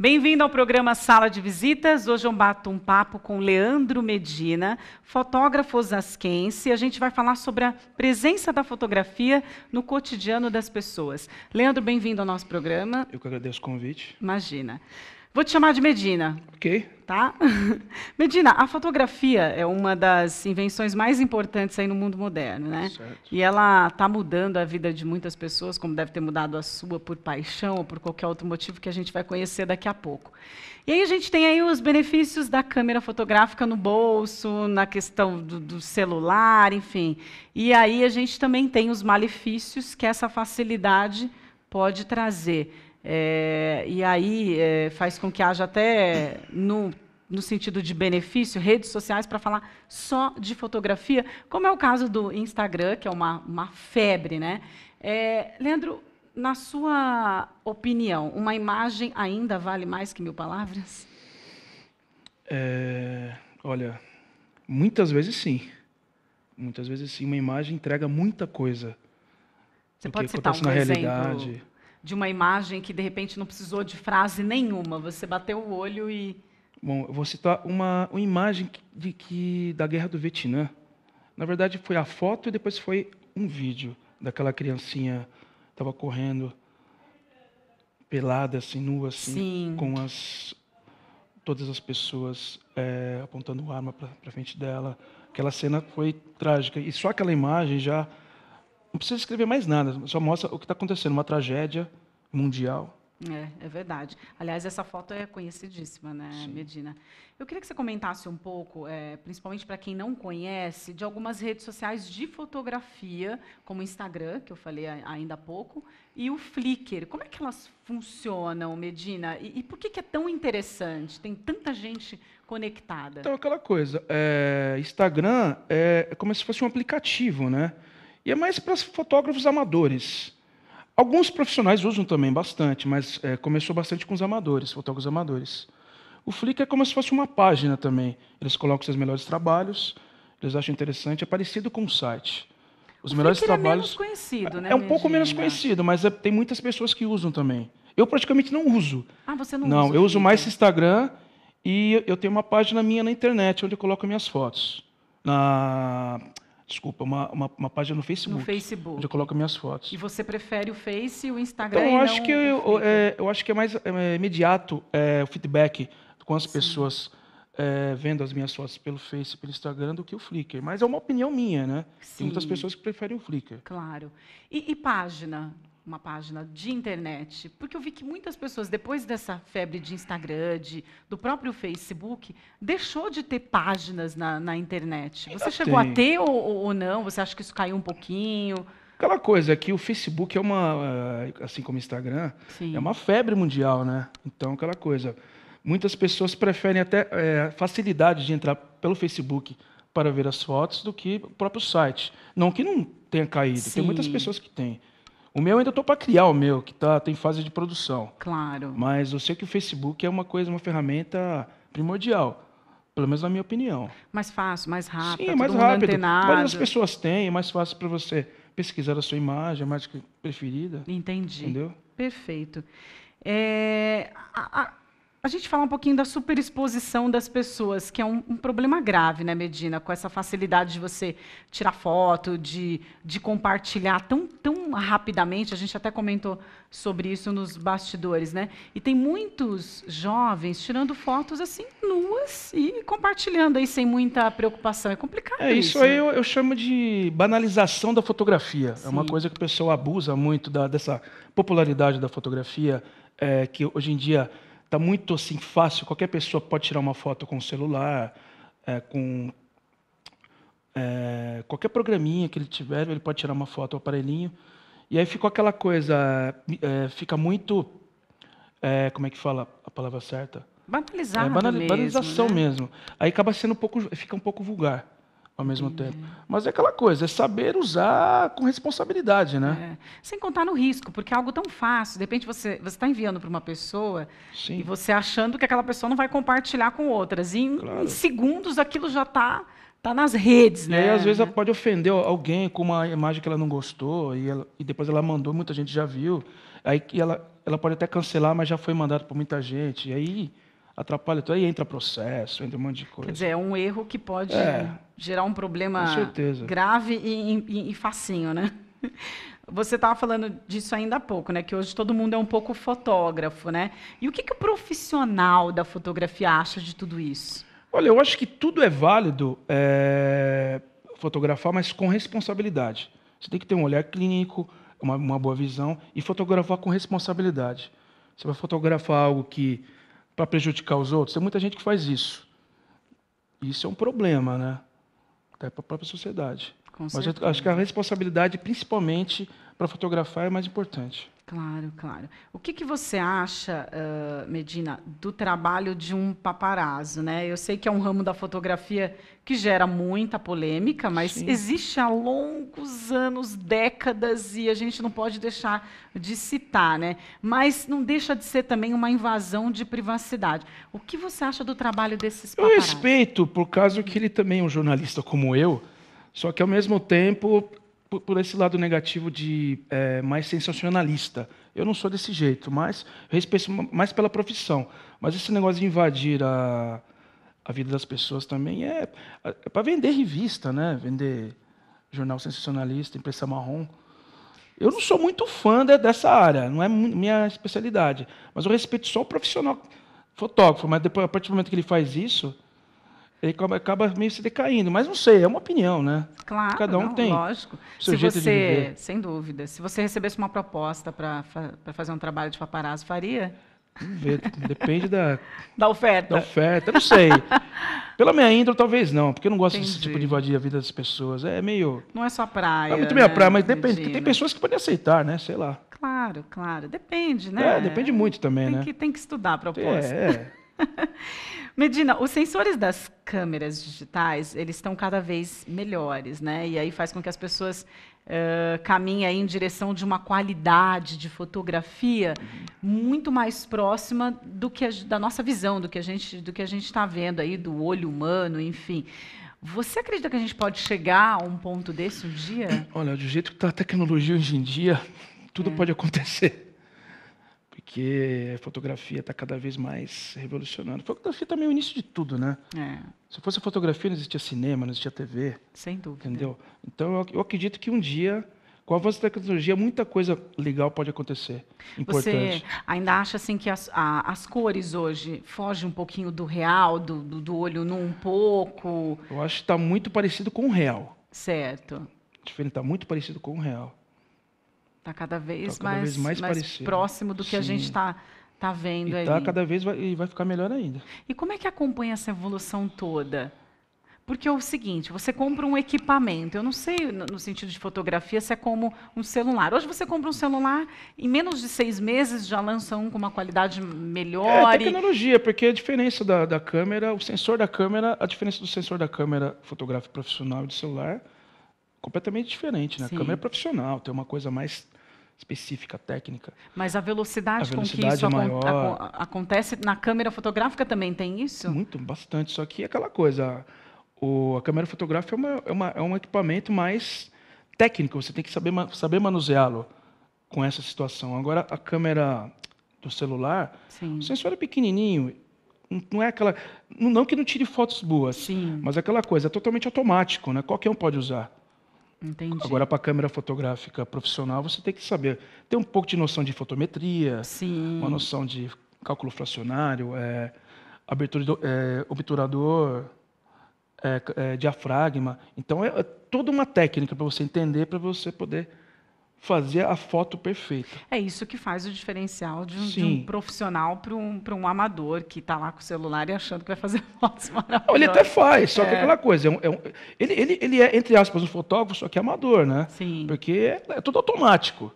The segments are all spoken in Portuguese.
Bem-vindo ao programa Sala de Visitas. Hoje eu bato um papo com Leandro Medina, fotógrafo e A gente vai falar sobre a presença da fotografia no cotidiano das pessoas. Leandro, bem-vindo ao nosso programa. Eu que agradeço o convite. Imagina. Vou te chamar de Medina. Ok. Tá? Medina, a fotografia é uma das invenções mais importantes aí no mundo moderno, né? Certo. E ela está mudando a vida de muitas pessoas, como deve ter mudado a sua por paixão ou por qualquer outro motivo que a gente vai conhecer daqui a pouco. E aí a gente tem aí os benefícios da câmera fotográfica no bolso, na questão do, do celular, enfim. E aí a gente também tem os malefícios que essa facilidade pode trazer. É, e aí é, faz com que haja até no, no sentido de benefício, redes sociais para falar só de fotografia, como é o caso do Instagram, que é uma, uma febre, né? É, Leandro, na sua opinião, uma imagem ainda vale mais que mil palavras? É, olha, muitas vezes sim. Muitas vezes sim, uma imagem entrega muita coisa. Você pode citar um na exemplo realidade de uma imagem que de repente não precisou de frase nenhuma, você bateu o olho e Bom, eu vou citar uma, uma imagem de que da Guerra do Vietnã. Na verdade, foi a foto e depois foi um vídeo daquela criancinha estava correndo pelada, assim, nua, assim, Sim. com as todas as pessoas é, apontando arma para frente dela. Aquela cena foi trágica e só aquela imagem já não precisa escrever mais nada, só mostra o que está acontecendo, uma tragédia mundial. É, é verdade. Aliás, essa foto é conhecidíssima, né, Sim. Medina? Eu queria que você comentasse um pouco, é, principalmente para quem não conhece, de algumas redes sociais de fotografia, como o Instagram, que eu falei ainda há pouco, e o Flickr. Como é que elas funcionam, Medina? E, e por que, que, é tão interessante? Tem tanta gente conectada. Então, aquela coisa, é, Instagram é, é como se fosse um aplicativo, né? E é mais para fotógrafos amadores. Alguns profissionais usam também bastante, mas é, começou bastante com os amadores, fotógrafos amadores. O Flickr é como se fosse uma página também. Eles colocam seus melhores trabalhos, eles acham interessante, é parecido com o site. Os o melhores Flickr trabalhos. É menos conhecido, é né? É um pouco menos conhecido, mas é, tem muitas pessoas que usam também. Eu praticamente não uso. Ah, você não, não usa? Não, eu uso mais Instagram e eu tenho uma página minha na internet onde eu coloco minhas fotos. Na desculpa, uma, uma, uma, página no Facebook. No Facebook. Onde eu coloco minhas fotos. E você prefere o Face e o Instagram? Então, eu acho, que, eu, é, eu, acho que é mais é, é, imediato é, o feedback com as Sim. pessoas é, vendo as minhas fotos pelo Face pelo Instagram do que o Flickr. Mas é uma opinião minha, né? Sim. Tem muitas pessoas que preferem o Flickr. Claro. E, e página? uma página de internet, porque eu vi que muitas pessoas, depois dessa febre de Instagram, de, do próprio Facebook, deixou de ter páginas na, na internet. Ah, Você chegou tem. a ter ou, ou não? Você acha que isso caiu um pouquinho? Aquela coisa que o Facebook é uma, eh, assim como o Instagram, Sim. é uma febre mundial, né? Então, aquela coisa. Muitas pessoas preferem até é, facilidade de entrar pelo Facebook para ver as fotos do que o próprio site. Não que não tenha caído, Sim. tem muitas pessoas que têm. O meu ainda estou para criar o meu, que tá, tem fase de produção. Claro. Mas eu sei que o Facebook é uma coisa, uma ferramenta primordial. Pelo menos na minha opinião. Mais fácil, mais rápido. Sim, é mais rápido. Antenado. as pessoas têm, é mais fácil para você pesquisar a sua imagem, a marca preferida. Entendi. Entendeu? Perfeito. É, a, a gente fala um pouquinho da superexposição das pessoas, que é um, um, problema grave, né, Medina? Com essa facilidade de você tirar foto, de, de compartilhar tão, tão rapidamente. A gente até comentou sobre isso nos bastidores, né? E tem muitos jovens tirando fotos assim, nuas e compartilhando aí sem muita preocupação. É complicado é, isso. Isso aí né? eu, eu, chamo de banalização da fotografia. Sim. É uma coisa que o pessoal abusa muito da, dessa popularidade da fotografia, é, que hoje em dia Está muito assim fácil, qualquer pessoa pode tirar uma foto com o celular, é, com é, qualquer programinha que ele tiver, ele pode tirar uma foto, o aparelhinho. E aí ficou aquela coisa, é, fica muito, é, como é que fala a palavra certa? Banalizado é, banalização mesmo, né? mesmo. Aí acaba sendo um pouco, fica um pouco vulgar ao mesmo tempo. Mas é aquela coisa, é saber usar com responsabilidade, né? É. Sem contar no risco, porque é algo tão fácil. De repente você está enviando para uma pessoa Sim. e você achando que aquela pessoa não vai compartilhar com outras. E em, claro. em segundos aquilo já está tá nas redes, né? E aí, né? às vezes ela pode ofender alguém com uma imagem que ela não gostou e, ela, e depois ela mandou, muita gente já viu. Aí ela, ela pode até cancelar, mas já foi mandado por muita gente. E aí atrapalha tudo. Aí entra processo, entra um monte de coisa. Quer dizer, é um erro que pode é, gerar um problema grave e, e, e, facinho, né? Você estava falando disso ainda há pouco, né? Que hoje todo mundo é um pouco fotógrafo, né? E o que, que o profissional da fotografia acha de tudo isso? Olha, eu acho que tudo é válido é, fotografar, mas com responsabilidade. Você tem que ter um olhar clínico, uma, uma boa visão e fotografar com responsabilidade. Você vai fotografar algo que para prejudicar os outros? Tem muita gente que faz isso. Isso é um problema, né? Até para a própria sociedade. Mas eu acho que a responsabilidade, principalmente para fotografar, é mais importante. Claro, claro. O que, que você acha, uh, Medina, do trabalho de um paparazzo? Né? Eu sei que é um ramo da fotografia que gera muita polêmica, mas Sim. existe há longos anos, décadas, e a gente não pode deixar de citar, né? Mas não deixa de ser também uma invasão de privacidade. O que você acha do trabalho desses paparazzi? Eu respeito, por causa que ele também é um jornalista como eu, só que ao mesmo tempo por, por esse lado negativo de é, mais sensacionalista. Eu não sou desse jeito, mas respeito mais pela profissão. Mas esse negócio de invadir a, a vida das pessoas também é, é para vender revista, né? Vender jornal sensacionalista, imprensa marrom. Eu não sou muito fã dessa área, não é minha especialidade. Mas eu respeito só o profissional fotógrafo. Mas depois, a partir do momento que ele faz isso, ele acaba meio se decaindo. Mas não sei, é uma opinião, né? Claro, cada um não, tem. Lógico. Seu se jeito você, de viver. sem dúvida, se você recebesse uma proposta para fazer um trabalho de paparazzo, faria? Depende da, da oferta. Da oferta, não sei. Pela minha índole, talvez não, porque eu não gosto Entendi. desse tipo de invadir a vida das pessoas. É meio. Não é só praia. é muito minha né? praia, mas depende. depende. Tem pessoas que podem aceitar, né? Sei lá. Claro, claro. Depende, né? É, depende muito também, tem né? Que, tem que estudar a é, proposta. É, é. Medina, os sensores das câmeras digitais, eles estão cada vez melhores, né? E aí faz com que as pessoas uh, caminhem em direção de uma qualidade de fotografia muito mais próxima do que a, da nossa visão, do que a gente do que a gente está vendo aí do olho humano, enfim. Você acredita que a gente pode chegar a um ponto desse um dia? Olha, do jeito que está a tecnologia hoje em dia, tudo é. pode acontecer porque a fotografia está cada vez mais revolucionando. A fotografia também é o início de tudo, né? É. Se fosse fotografia, não existia cinema, não existia TV. Sem dúvida. Entendeu? Então, eu acredito que um dia, com o avanço da tecnologia, muita coisa legal pode acontecer. Importante. Você ainda acha assim que as, a, as cores hoje fogem um pouquinho do real, do, do, do olho nu um pouco? Eu acho que está muito parecido com o real. Certo. Está muito parecido com o real. Está cada vez tá cada mais, vez mais, mais próximo do que Sim. a gente está tá vendo e tá cada vez vai, e vai ficar melhor ainda. E como é que acompanha essa evolução toda? Porque é o seguinte, você compra um equipamento, eu não sei no, sentido de fotografia se é como um celular. Hoje você compra um celular, em menos de seis meses já lança um com uma qualidade melhor. É tecnologia, e... porque a diferença da, da câmera, o sensor da câmera, a diferença do sensor da câmera fotográfica profissional e do celular completamente diferente. Né? A câmera é profissional, tem uma coisa mais específica, técnica. Mas a velocidade, a velocidade com que isso é maior. Acon acontece na câmera fotográfica também tem isso? Muito, bastante. Só que é aquela coisa, o, a câmera fotográfica é, uma, é, uma, é um equipamento mais técnico, você tem que saber, saber manuseá-lo com essa situação. Agora, a câmera do celular, Sim. o sensor é pequenininho, não é aquela, não que não tire fotos boas, Sim. mas é aquela coisa, é totalmente automático, né? qualquer um pode usar. Entendi. Agora, para câmera fotográfica profissional, você tem que saber, ter um pouco de noção de fotometria, Sim. uma noção de cálculo fracionário, é, abertura, do, é, obturador, é, é, diafragma. Então, é, é toda uma técnica para você entender, para você poder fazer a foto perfeita. É isso que faz o diferencial de um, de um profissional para um, um amador que está lá com o celular e achando que vai fazer fotos maravilhosas. Ele até faz, só que é, é. aquela coisa, é um, é um, ele, ele, ele é, entre aspas, um fotógrafo, só que é amador, né? Sim. Porque é, é tudo automático.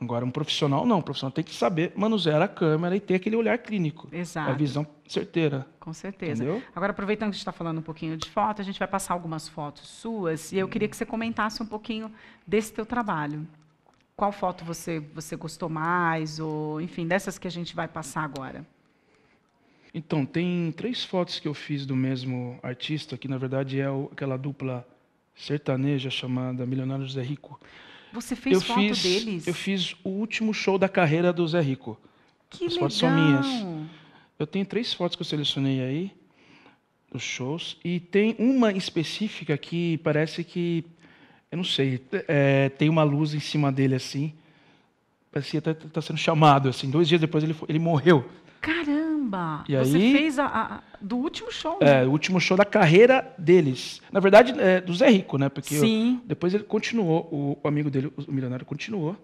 Agora, um profissional não, um profissional tem que saber manusear a câmera e ter aquele olhar clínico. Exato. A visão certeira. Com certeza. Entendeu? Agora, aproveitando que a gente está falando um pouquinho de foto, a gente vai passar algumas fotos suas e eu uhum. queria que você comentasse um pouquinho desse teu trabalho. Qual foto você, você gostou mais, ou enfim, dessas que a gente vai passar agora? Então, tem três fotos que eu fiz do mesmo artista, que na verdade é aquela dupla sertaneja chamada Milionário José Rico. Você fez eu foto fiz, deles? Eu fiz o último show da carreira do Zé Rico. Que As legal. fotos são minhas. Eu tenho três fotos que eu selecionei aí, dos shows, e tem uma específica que parece que, eu não sei, é, tem uma luz em cima dele assim, parecia estar tá, tá sendo chamado, assim. Dois dias depois ele, foi, ele morreu. Caramba! Caramba! E você aí, fez a, a, do último show. É, né? o último show da carreira deles. Na verdade, é, do Zé Rico, né? Porque eu, depois ele continuou, o, o, amigo dele, o milionário, continuou.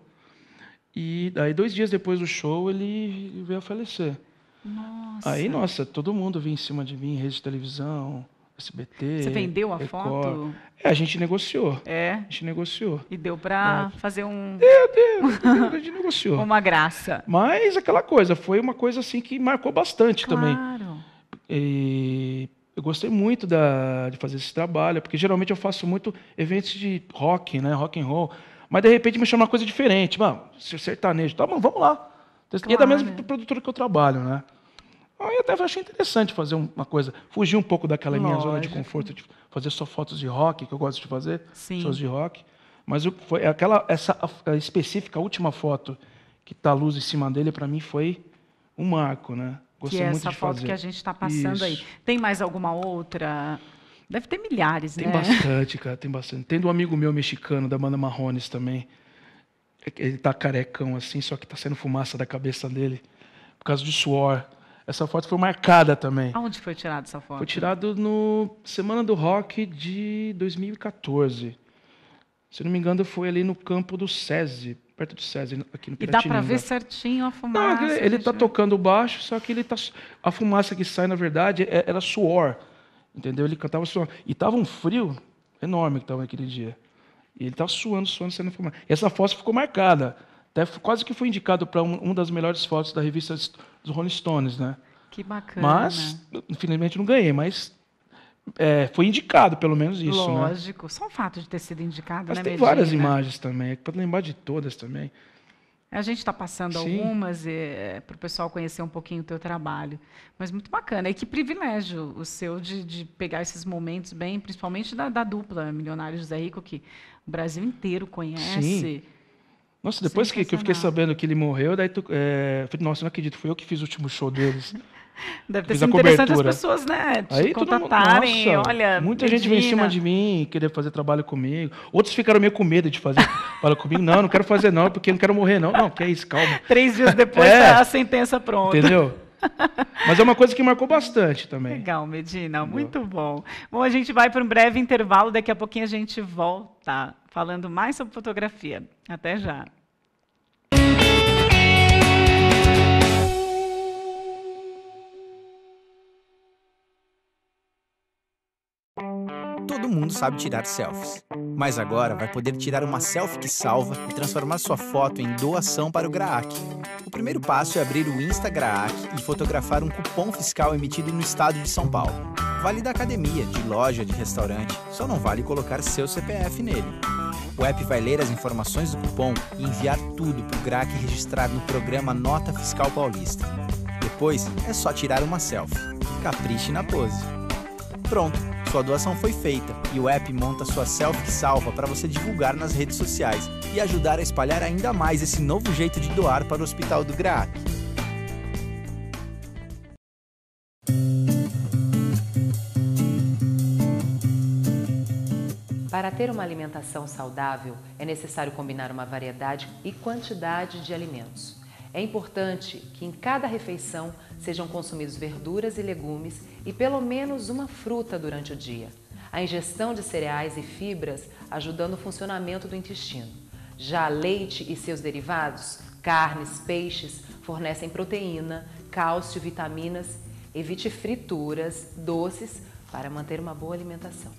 E aí, dois dias depois do show, ele veio a falecer. Nossa. Aí, nossa, todo mundo vinha em cima de mim, rede de televisão, SBT. Você vendeu a Record. foto? É, a gente negociou. É. A gente negociou. E deu para é. fazer um. Deu, deu, a gente negociou. Uma graça. Mas aquela coisa, foi uma coisa assim que marcou bastante claro. também. Claro. E eu gostei muito da, de fazer esse trabalho, porque geralmente eu faço muito eventos de rock, né? Rock and roll. Mas de repente me chama uma coisa diferente. Mano, é sertanejo. Tá, mano, vamos lá. Claro. Então, e é da mesma produtora que eu trabalho, né? Eu até achei interessante fazer uma coisa, fugir um pouco daquela Lógico. minha zona de conforto, de tipo, fazer só fotos de rock, que eu gosto de fazer, Sim. shows de rock. Mas foi aquela, essa específica última foto que tá a luz em cima dele, para mim foi um marco, né? Gostei que é muito essa de foto fazer. que a gente está passando Isso. aí. Tem mais alguma outra? Deve ter milhares, tem né? Tem bastante, cara, tem bastante. Tem um amigo meu mexicano, da banda Marrones também. É ele tá carecão assim, só que tá saindo fumaça da cabeça dele por causa de suor. Essa foto foi marcada também. Aonde foi tirada essa foto? Foi tirado no Semana do Rock de 2014. Se não me engano, foi ali no campo do SESI, perto do SESI, aqui no Piratininga. E dá para ver certinho a é fumaça. Não, ele está tocando baixo, só que ele tá a fumaça que sai, na verdade, é, era suor. Entendeu? Ele cantava suor. E estava um frio enorme que estava naquele dia. E ele estava suando, suando, saindo fumaça. E essa foto ficou marcada. Até quase que foi indicado para uma um das melhores fotos da revista dos Rolling Stones, né? Que bacana. Mas, né? infelizmente, não ganhei, mas é, foi indicado, pelo menos isso. Né? Lógico, né? só o fato de ter sido indicado. Mas né, tem Medina? várias imagens também, é para lembrar de todas também. A gente está passando Sim. algumas é, é para o pessoal conhecer um pouquinho o teu trabalho. Mas muito bacana. E que privilégio o seu de, de pegar esses momentos bem, principalmente da, da dupla Milionário José Rico, que o Brasil inteiro conhece. Sim. Nossa, é depois que, que, eu fiquei sabendo que ele morreu, daí tu, é, falei, nossa, não acredito, fui eu que fiz o último show deles. Deve ter sido interessante as pessoas, né? Te Aí, contatarem, mundo, nossa, olha. Muita Medina. gente veio em cima de mim, querer fazer trabalho comigo. Outros ficaram meio com medo de fazer trabalho comigo. Não, não quero fazer, não, porque não quero morrer, não. Não, que é isso, calma. Três dias depois é. tá a sentença pronta. Entendeu? Mas é uma coisa que marcou bastante também. Legal, Medina, muito bom. Bom, a gente vai para um breve intervalo, daqui a pouquinho a gente volta falando mais sobre fotografia. Até já. mundo sabe tirar selfies. Mas agora vai poder tirar uma selfie que salva e transformar sua foto em doação para o GRAAC. O primeiro passo é abrir o Insta GRAAC e fotografar um cupom fiscal emitido no estado de São Paulo. Vale da academia, de loja, de restaurante, só não vale colocar seu CPF nele. O app vai ler as informações do cupom e enviar tudo para o GRAAC registrar no programa Nota Fiscal Paulista. Depois é só tirar uma selfie. Capriche na pose. Pronto, sua doação foi feita e o app monta sua selfie salva para você divulgar nas redes sociais e ajudar a espalhar ainda mais esse novo jeito de doar para o Hospital do Graac. Para ter uma alimentação saudável, é necessário combinar uma variedade e quantidade de alimentos. É importante que em cada refeição sejam consumidos verduras e legumes e pelo menos uma fruta durante o dia. A ingestão de cereais e fibras ajuda no funcionamento do intestino. Já leite e seus derivados, carnes, peixes, fornecem proteína, cálcio, vitaminas. Evite frituras, doces para manter uma boa alimentação.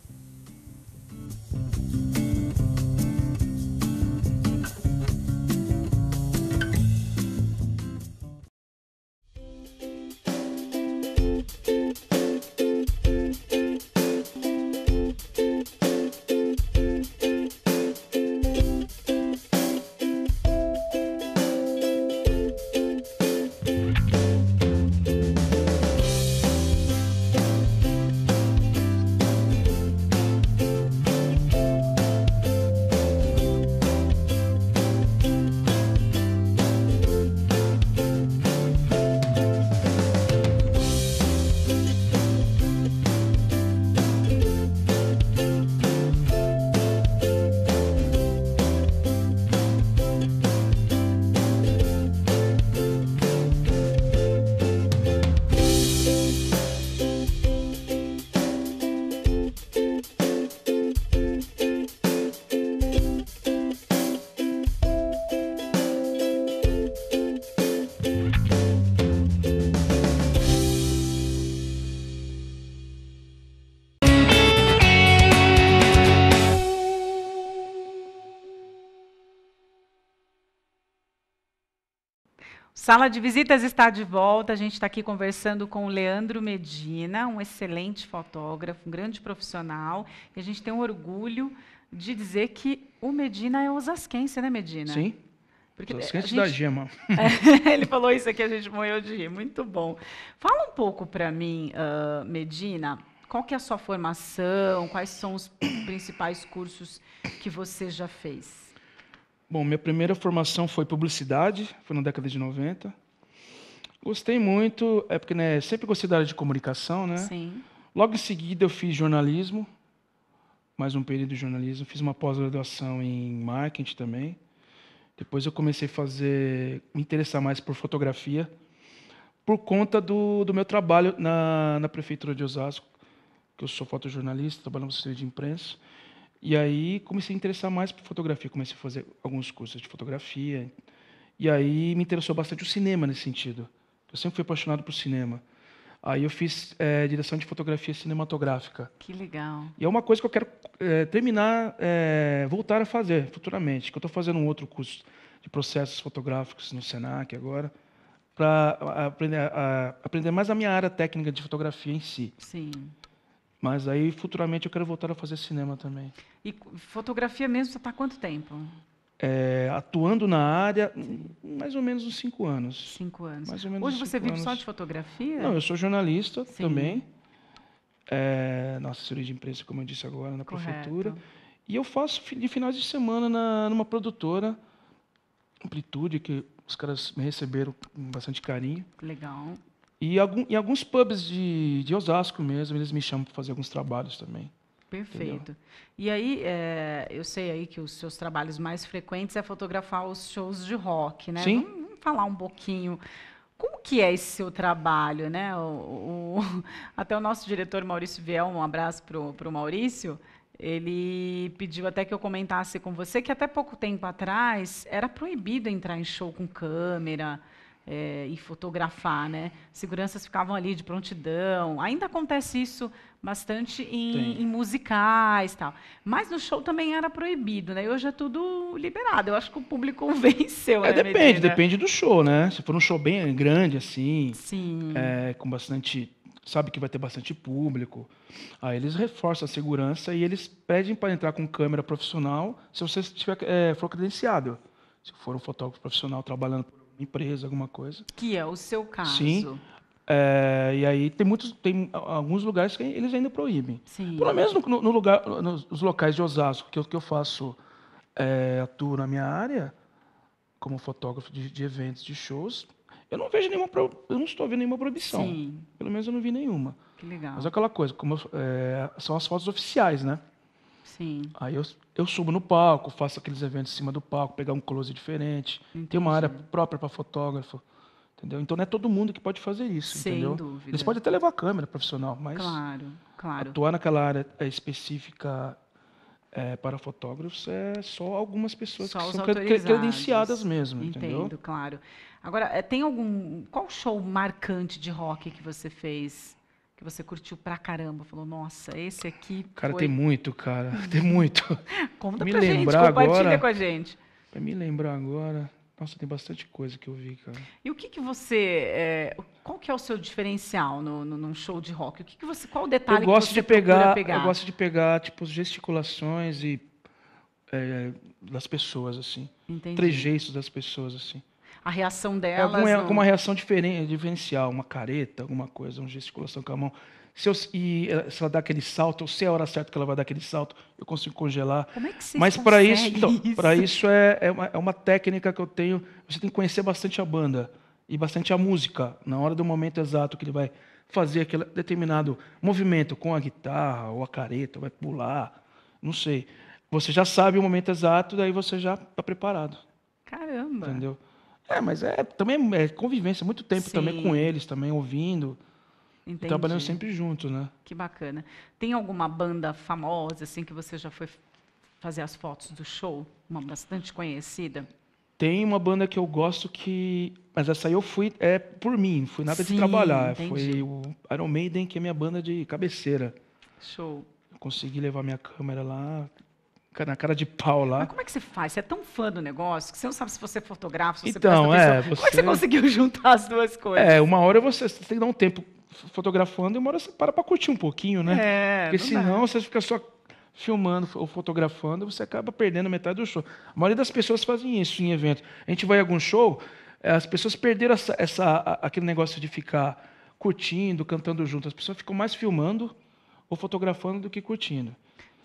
Sala de visitas está de volta. A gente está aqui conversando com o Leandro Medina, um excelente fotógrafo, um grande profissional. E a gente tem um orgulho de dizer que o Medina é osasquense, né, Medina? Sim. Porque osasquense gente... da Gema. É, ele falou isso aqui, a gente morreu de rir. Muito bom. Fala um pouco para mim, uh, Medina, qual que é a sua formação? Quais são os principais cursos que você já fez? Bom, minha primeira formação foi publicidade, foi na década de 90. Gostei muito, é porque né, sempre gostei da área de comunicação, né? Sim. Logo em seguida eu fiz jornalismo, mais um período de jornalismo, fiz uma pós-graduação em marketing também. Depois eu comecei a fazer, me interessar mais por fotografia, por conta do, do meu trabalho na, na prefeitura de Osasco, que eu sou fotojornalista, trabalho no assessoria de imprensa. E aí comecei a interessar mais por fotografia, comecei a fazer alguns cursos de fotografia. E aí me interessou bastante o cinema nesse sentido. Eu sempre fui apaixonado por cinema. Aí eu fiz é, direção de fotografia cinematográfica. Que legal. E é uma coisa que eu quero é, terminar, é, voltar a fazer futuramente. Que eu estou fazendo um outro curso de processos fotográficos no Senac agora, para aprender, aprender mais a minha área técnica de fotografia em si. Sim. Mas aí, futuramente, eu quero voltar a fazer cinema também. E fotografia mesmo, você está há quanto tempo? É, atuando na área, mais ou menos uns cinco anos. Cinco anos. Mais ou menos Hoje você vive anos. só de fotografia? Não, eu sou jornalista Sim. também. É, na assessoria de imprensa, como eu disse agora, na Correto. prefeitura. E eu faço de finais de semana na, numa produtora, Amplitude, que os caras me receberam com bastante carinho. Legal. E em alguns pubs de, de Osasco mesmo, eles me chamam para fazer alguns trabalhos também. Perfeito. Entendeu? E aí, é, eu sei aí que os seus trabalhos mais frequentes é fotografar os shows de rock, né? Sim. Vamos, vamos falar um pouquinho. Como que é esse seu trabalho, né? O, o, até o nosso diretor Maurício Viel, um abraço para o Maurício, ele pediu até que eu comentasse com você que até pouco tempo atrás era proibido entrar em show com câmera, é, e fotografar, né? Seguranças ficavam ali de prontidão. Ainda acontece isso bastante em, em, musicais, tal. Mas no show também era proibido, né? E hoje é tudo liberado. Eu acho que o público venceu. É, né, depende, Medina? depende do show, né? Se for um show bem grande assim, Sim. É, com bastante, sabe que vai ter bastante público, aí eles reforçam a segurança e eles pedem para entrar com câmera profissional, se você tiver, é, for credenciado, se for um fotógrafo profissional trabalhando por empresa, alguma coisa. Que é o seu caso. Sim. É, e aí tem muitos, tem alguns lugares que eles ainda proíbem. Sim. Pelo menos no, no lugar, nos locais de Osasco que eu, que eu faço, é, atuo na minha área como fotógrafo de, de eventos, de shows. Eu não vejo nenhuma, eu não estou vendo nenhuma proibição. Sim. Pelo menos eu não vi nenhuma. Que legal. Mas é aquela coisa, como é, são as fotos oficiais, né? Sim. Aí eu, eu subo no palco, faço aqueles eventos em cima do palco, pegar um close diferente. Entendi. Tem uma área própria para fotógrafo. Entendeu? Então não é todo mundo que pode fazer isso, Sem entendeu? Dúvida. Eles podem até levar a câmera profissional, mas claro, claro. atuar naquela área é, específica é, para fotógrafos é só algumas pessoas só que são credenciadas mesmo, Entendo, entendeu? claro. Agora, é, tem algum qual show marcante de rock que você fez? que você curtiu pra caramba? Falou, nossa, esse aqui. Cara, foi... tem muito, cara. Tem muito. Conta me pra gente, compartilha agora, com a gente. Pra me lembrar agora. Nossa, tem bastante coisa que eu vi, cara. E o que, que você. É, qual que é o seu diferencial no, no, num show de rock? O que, que você. Qual o detalhe eu gosto que você de pegar, pegar? Eu gosto de pegar, tipo, gesticulações e. É, das pessoas, assim. Entendi. Trejeitos das pessoas, assim a reação é delas. É alguma, não... alguma reação diferente, diferencial, uma careta, alguma coisa, uma gesticulação com a mão. Se, eu, e, eh, se ela dá aquele salto, ou se é a hora certa que ela vai dar aquele salto, eu consigo congelar. Como é que você Mas para isso, então, para isso é, é uma, é uma técnica que eu tenho. Você tem que conhecer bastante a banda e bastante a música na hora do momento exato que ele vai fazer aquele determinado movimento com a guitarra ou a careta, vai pular, não sei. Você já sabe o momento exato, daí você já está preparado. Caramba! Entendeu? É, mas é também é convivência, muito tempo Sim. também com eles, também ouvindo. Entendi. E trabalhando sempre junto, né? Que bacana. Tem alguma banda famosa, assim, que você já foi fazer as fotos do show? Uma bastante conhecida? Tem uma banda que eu gosto que. Mas essa aí eu fui é, por mim, fui nada Sim, de trabalhar. Entendi. Foi o Iron Maiden, que é minha banda de cabeceira. Show. consegui levar minha câmera lá, na cara de pau lá. Mas como é que você faz? Você é tão fã do negócio que você não sabe se você é fotografa, se você então, É, você... Como é que você conseguiu juntar as duas coisas? É, uma hora você, você tem que dar um tempo fotografando e uma hora você para para curtir um pouquinho, né? É, Porque senão dá. você fica só filmando ou fotografando, você acaba perdendo metade do show. A maioria das pessoas fazem isso em evento. A gente vai a algum show, eh, as pessoas perderam essa, essa, aquele negócio de ficar curtindo, cantando junto. As pessoas ficam mais filmando ou fotografando do que curtindo.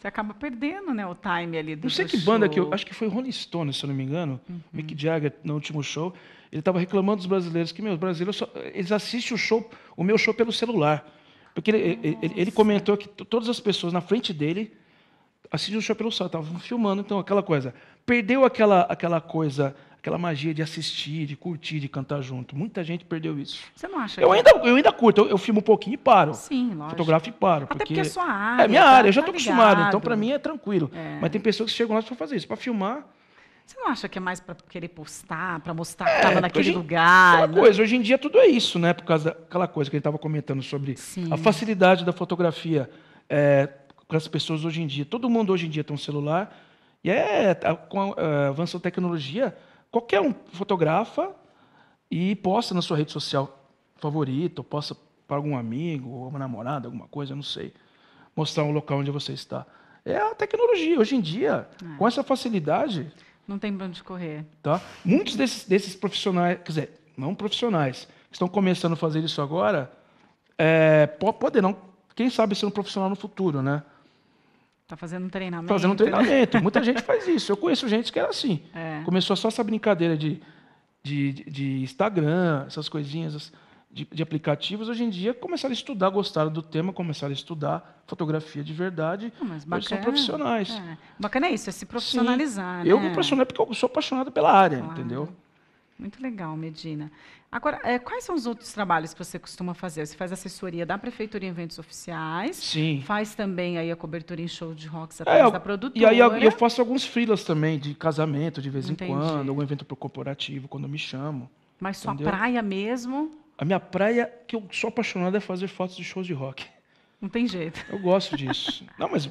Você acaba perdendo né, o time ali do show. Não sei que show. banda que eu. Acho que foi Rolling Stones, se eu não me engano. Uhum. Mick Jagger, no último show. Ele estava reclamando dos brasileiros, que, meu, os brasileiros é só, eles assistem o show, o meu show pelo celular. Porque ele, ele, ele, comentou que todas as pessoas na frente dele assistem o show pelo celular, estavam filmando, então aquela coisa. Perdeu aquela, aquela coisa aquela magia de assistir, de curtir, de cantar junto. Muita gente perdeu isso. Você não acha? Eu, que... ainda, eu ainda curto, eu, eu, filmo um pouquinho e paro. Sim, lógico. Fotografo e paro. Até porque, porque é sua é área. É minha tá, área, eu já estou tá acostumado, então para mim é tranquilo. É. Mas tem pessoas que chegam lá para fazer isso, para filmar. Você não acha que é mais para querer postar, para mostrar é, que estava naquele hoje, lugar? Uma né? coisa, hoje em dia tudo é isso, né? Por causa daquela coisa que a gente estava comentando sobre Sim. a facilidade da fotografia é, com as pessoas hoje em dia. Todo mundo hoje em dia tem um celular. E é, tá, com a, é, avanço da tecnologia, Qualquer um fotografa e posta na sua rede social favorita, ou posta para algum amigo, ou uma namorada, alguma coisa, não sei. Mostrar o local onde você está. É a tecnologia. Hoje em dia, é. com essa facilidade. Não tem pra onde correr. Tá? Muitos desses, desses profissionais, quer dizer, não profissionais, que estão começando a fazer isso agora, é, Quem sabe ser um profissional no futuro, né? Tá fazendo um treinamento. Fazendo um treinamento. Muita gente faz isso. Eu conheço gente que era assim. É. Começou só essa brincadeira de, de, de Instagram, essas coisinhas de, de, aplicativos. Hoje em dia começaram a estudar, gostaram do tema, começaram a estudar fotografia de verdade. Não, mas bacana, são profissionais. É. Bacana é isso, é se profissionalizar. Né? Eu me profissionalizei porque eu sou apaixonado pela área, claro. entendeu? Muito legal, Medina. Agora, é, quais são os outros trabalhos que você costuma fazer? Você faz assessoria da prefeitura em eventos oficiais? Sim. Faz também aí a cobertura em show de rocks é, através é, eu, da produtora? E aí eu, eu faço alguns filas também de casamento de vez Entendi. em quando, algum evento corporativo quando me chamam. Mas sua entendeu? praia mesmo? A minha praia que eu sou apaixonado é fazer fotos de shows de rock. Não tem jeito. Eu gosto disso. Não, mas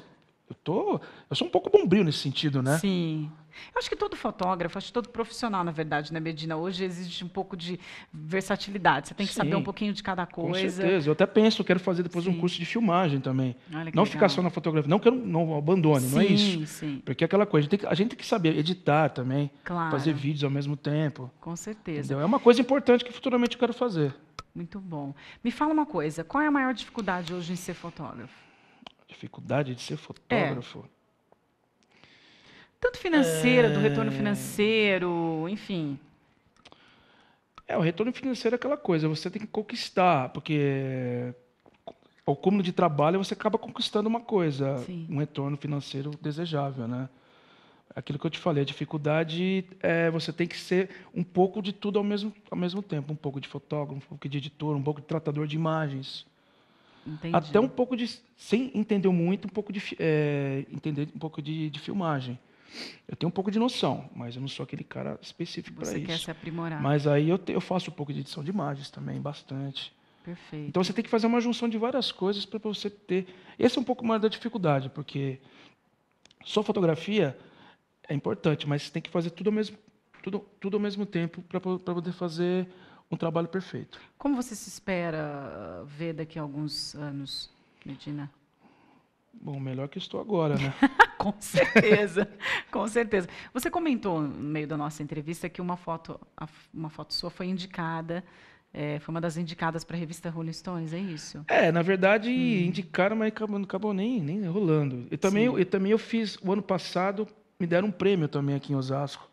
eu, tô, eu sou um pouco bombril nesse sentido, né? Sim. Eu acho que todo fotógrafo, acho que todo profissional, na verdade, né, Medina? Hoje existe um pouco de versatilidade. Você tem que Sim, saber um pouquinho de cada coisa. Com certeza. Eu até penso, eu quero fazer depois Sim. um curso de filmagem também. não legal. ficar só na fotografia. Não que eu não abandone, Sim, não é isso. Sim. Porque é aquela coisa, a gente, tem que, gente tem que saber editar também, claro. fazer vídeos ao mesmo tempo. Com certeza. Entendeu? É uma coisa importante que futuramente eu quero fazer. Muito bom. Me fala uma coisa, qual é a maior dificuldade hoje em ser fotógrafo? dificuldade de ser é. fotógrafo. É. Tanto financeira, é... do retorno financeiro, enfim. É, o retorno financeiro é aquela coisa, você tem que conquistar, porque o cúmulo de trabalho você acaba conquistando uma coisa, Sim. um retorno financeiro desejável, né? Aquilo que eu te falei, a dificuldade é você tem que ser um pouco de tudo ao mesmo, ao mesmo tempo, um pouco de fotógrafo, um pouco de editor, um pouco de tratador de imagens, Entendi. Até um pouco de, sem entender muito, um pouco de, é, entender um pouco de, de, filmagem. Eu tenho um pouco de noção, mas eu não sou aquele cara específico para isso. Você quer se aprimorar. Mas aí eu, te, eu faço um pouco de edição de imagens também, bastante. Perfeito. Então você tem que fazer uma junção de várias coisas para você ter. Esse é um pouco mais da dificuldade, porque só fotografia é importante, mas você tem que fazer tudo ao mesmo, tudo, tudo ao mesmo tempo para poder fazer um trabalho perfeito. Como você se espera ah, ver daqui a alguns anos, Medina? Bom, melhor que estou agora, né? com certeza, com certeza. Você comentou no meio da nossa entrevista que uma foto, uma foto sua foi indicada, é, foi uma das indicadas para a revista Rolling Stones, é isso? É, na verdade hum. indicaram, mas acabou, acabou nem, nem rolando. E também, eu, eu, também eu fiz, o ano passado me deram um prêmio também aqui em Osasco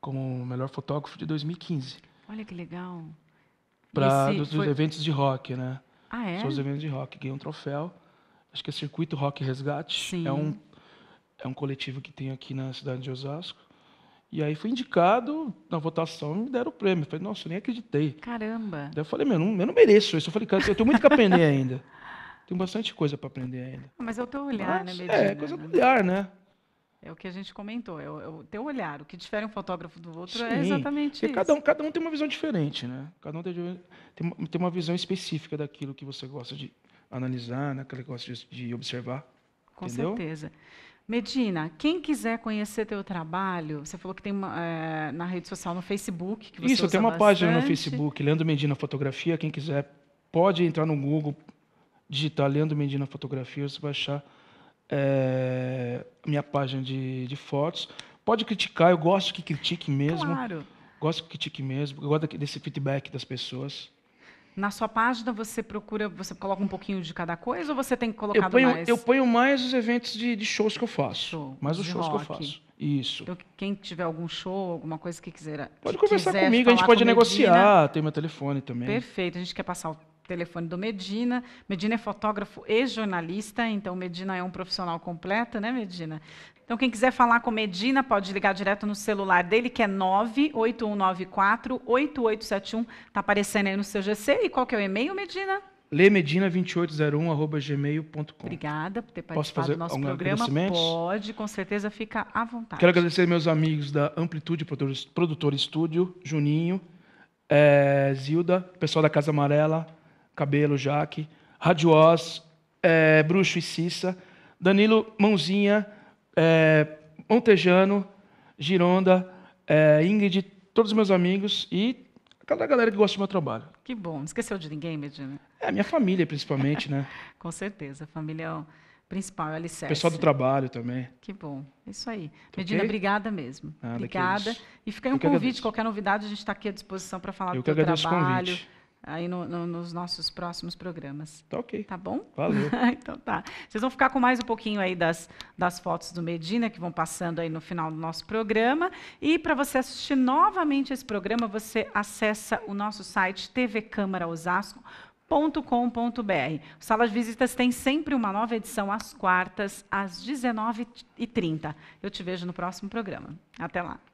como melhor fotógrafo de 2015. Olha que legal. Para dos, foi... eventos de rock, né? Ah, é? São os eventos de rock. Ganhei um troféu. Acho que é Circuito Rock Resgate. Sim. É um, é um coletivo que tem aqui na cidade de Osasco. E aí fui indicado na votação e me deram o prêmio. Eu falei, nossa, eu nem acreditei. Caramba. Daí eu falei, meu, eu não, eu não mereço isso. Eu falei, cara, eu tenho muito que aprender ainda. Tenho bastante coisa para aprender ainda. Mas é eu estou olhando, olhar, Mas, né, é, Medina? é coisa do olhar, né? É o que a gente comentou, é o, é o teu olhar. O que difere um fotógrafo do outro é Sim, é exatamente isso. Cada um, cada um tem uma visão diferente, né? Cada um tem, tem, tem uma visão específica daquilo que você gosta de analisar, daquilo né? que gosta de, de observar. Com entendeu? certeza. Medina, quem quiser conhecer teu trabalho, você falou que tem uma, é, na rede social, no Facebook. Que Isso, tem uma bastante. página no Facebook, Leandro Medina Fotografia. Quem quiser pode entrar no Google, digitar Leandro Medina Fotografia, você vai achar é, minha página de, de, fotos. Pode criticar, eu gosto que critique mesmo. Claro. Gosto que critique mesmo. Eu gosto desse feedback das pessoas. Na sua página você procura, você coloca um pouquinho de cada coisa ou você tem que colocar mais? Eu ponho mais os eventos de, de shows que eu faço. Show, mais os shows rock. que eu faço. Isso. Então, quem tiver algum show, alguma coisa que quiser. Pode conversar comigo, a gente pode negociar. Tem meu telefone também. Perfeito, a gente quer passar o telefone do Medina. Medina é fotógrafo e jornalista, então Medina é um profissional completo, né, Medina? Então, quem quiser falar com Medina, pode ligar direto no celular dele, que é 98194-8871. Está aparecendo aí no seu GC. E qual que é o e-mail, Medina? lemedina gmail.com. Obrigada por ter participado Posso fazer do nosso programa. Pode, com certeza, fica à vontade. Quero agradecer meus amigos da Amplitude Produtor Estúdio, Juninho, é, Zilda, pessoal da Casa Amarela, Cabelo, Jaque, Radioz, é, Bruxo e Cissa, Danilo Mãozinha, é, Montejano, Gironda, é, Ingrid, todos os meus amigos e aquela galera que gosta do meu trabalho. Que bom. Não esqueceu de ninguém, Medina? É, minha família, principalmente, né? Com certeza. A família é o principal, é o alicerce. Pessoal do trabalho também. Que bom. É isso aí. Tá Medina, okay? obrigada mesmo. obrigada. E fica aí um convite. Qualquer novidade, a gente está aqui à disposição para falar eu do seu trabalho. Eu que agradeço o convite aí no, no, nos nossos próximos programas. Tá ok. Tá bom? Valeu. então tá. Vocês vão ficar com mais um pouquinho aí das, das fotos do Medina, que vão passando aí no final do nosso programa. E para você assistir novamente esse programa, você acessa o nosso site TV Câmara Osasco. .com.br. Sala de Visitas tem sempre uma nova edição às quartas, às 19h30. Eu te vejo no próximo programa. Até lá.